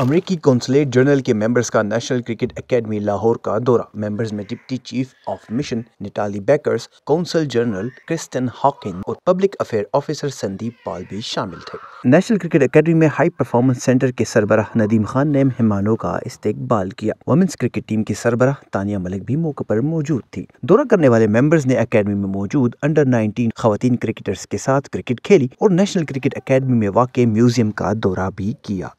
अमरीकी consulate general के members का नेशनल क्रिकेट एकेडमी लाहौर का दौरा मेंबर्स में deputy chief of mission Natalie Bakers consul general Kristen Hawkin और public affair officer Sandeep Pal भी शामिल थे नेशनल क्रिकेट एकेडमी में हाई परफॉर्मेंस सेंटर के सरबराह नदीम खान ने मेहमानों का इस्तेबाल किया वुमेंस क्रिकेट टीम की सरबराह तानिया मलिक भी मौके पर मौजूद थी दौरा करने वाले मेंबर्स ने अकेडमी में मौजूद अंडर नाइनटीन खातन क्रिकेटर्स के साथ क्रिकेट खेली और नेशनल क्रिकेट अकेडमी में वाक़ म्यूजियम का दौरा भी किया